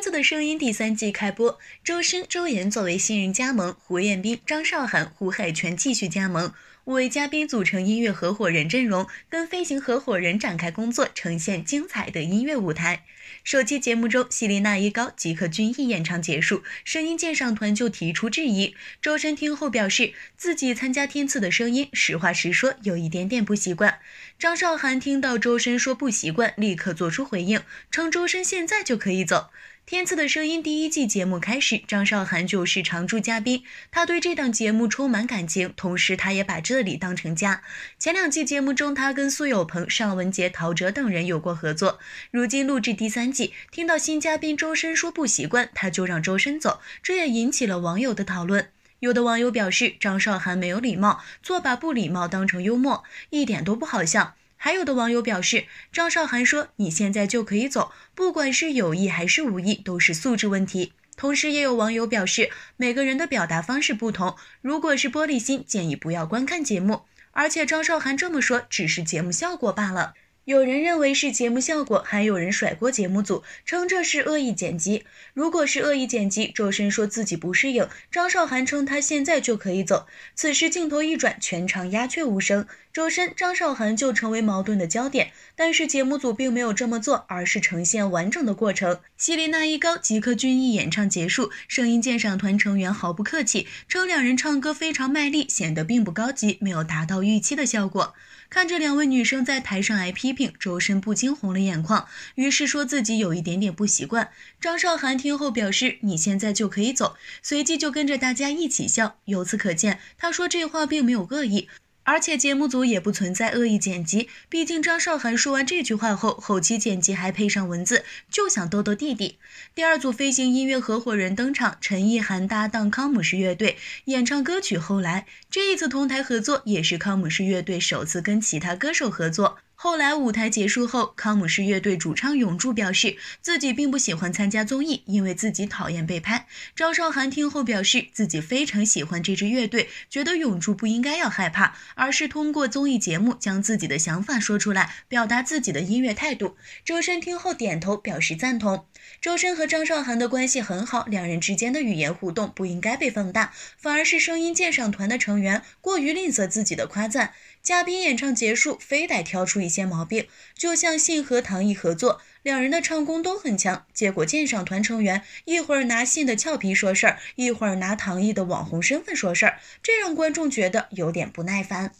《天赐的声音》第三季开播，周深、周岩作为新人加盟，胡彦斌、张韶涵、胡海泉继续加盟，五位嘉宾组成音乐合伙人阵容，跟飞行合伙人展开工作，呈现精彩的音乐舞台。首期节目中，希林娜依高、吉克隽逸演唱结束，声音鉴赏团就提出质疑。周深听后表示自己参加《天赐的声音》，实话实说，有一点点不习惯。张韶涵听到周深说不习惯，立刻做出回应，称周深现在就可以走。《天赐的声音》第一季节目开始，张韶涵就是常驻嘉宾。她对这档节目充满感情，同时她也把这里当成家。前两季节目中，她跟苏有朋、尚雯婕、陶喆等人有过合作。如今录制第三季，听到新嘉宾周深说不习惯，她就让周深走，这也引起了网友的讨论。有的网友表示，张韶涵没有礼貌，做把不礼貌当成幽默，一点都不好笑。还有的网友表示，张韶涵说：“你现在就可以走，不管是有意还是无意，都是素质问题。”同时，也有网友表示，每个人的表达方式不同，如果是玻璃心，建议不要观看节目。而且，张韶涵这么说，只是节目效果罢了。有人认为是节目效果，还有人甩锅节目组，称这是恶意剪辑。如果是恶意剪辑，周深说自己不适应，张韶涵称他现在就可以走。此时镜头一转，全场鸦雀无声，周深、张韶涵就成为矛盾的焦点。但是节目组并没有这么做，而是呈现完整的过程。希林娜依高、吉克隽逸演唱结束，声音鉴赏团成员毫不客气称两人唱歌非常卖力，显得并不高级，没有达到预期的效果。看着两位女生在台上挨批评，周深不禁红了眼眶，于是说自己有一点点不习惯。张韶涵听后表示：“你现在就可以走。”随即就跟着大家一起笑。由此可见，他说这话并没有恶意。而且节目组也不存在恶意剪辑，毕竟张韶涵说完这句话后，后期剪辑还配上文字，就想逗逗弟弟。第二组飞行音乐合伙人登场，陈意涵搭档康姆士乐队演唱歌曲。后来这一次同台合作，也是康姆士乐队首次跟其他歌手合作。后来舞台结束后，康姆士乐队主唱永柱表示自己并不喜欢参加综艺，因为自己讨厌被拍。张韶涵听后表示自己非常喜欢这支乐队，觉得永柱不应该要害怕，而是通过综艺节目将自己的想法说出来，表达自己的音乐态度。周深听后点头表示赞同。周深和张韶涵的关系很好，两人之间的语言互动不应该被放大，反而是声音鉴赏团的成员过于吝啬自己的夸赞。嘉宾演唱结束，非得挑出一。一些毛病，就像信和唐毅合作，两人的唱功都很强，结果鉴赏团成员一会儿拿信的俏皮说事儿，一会儿拿唐毅的网红身份说事儿，这让观众觉得有点不耐烦。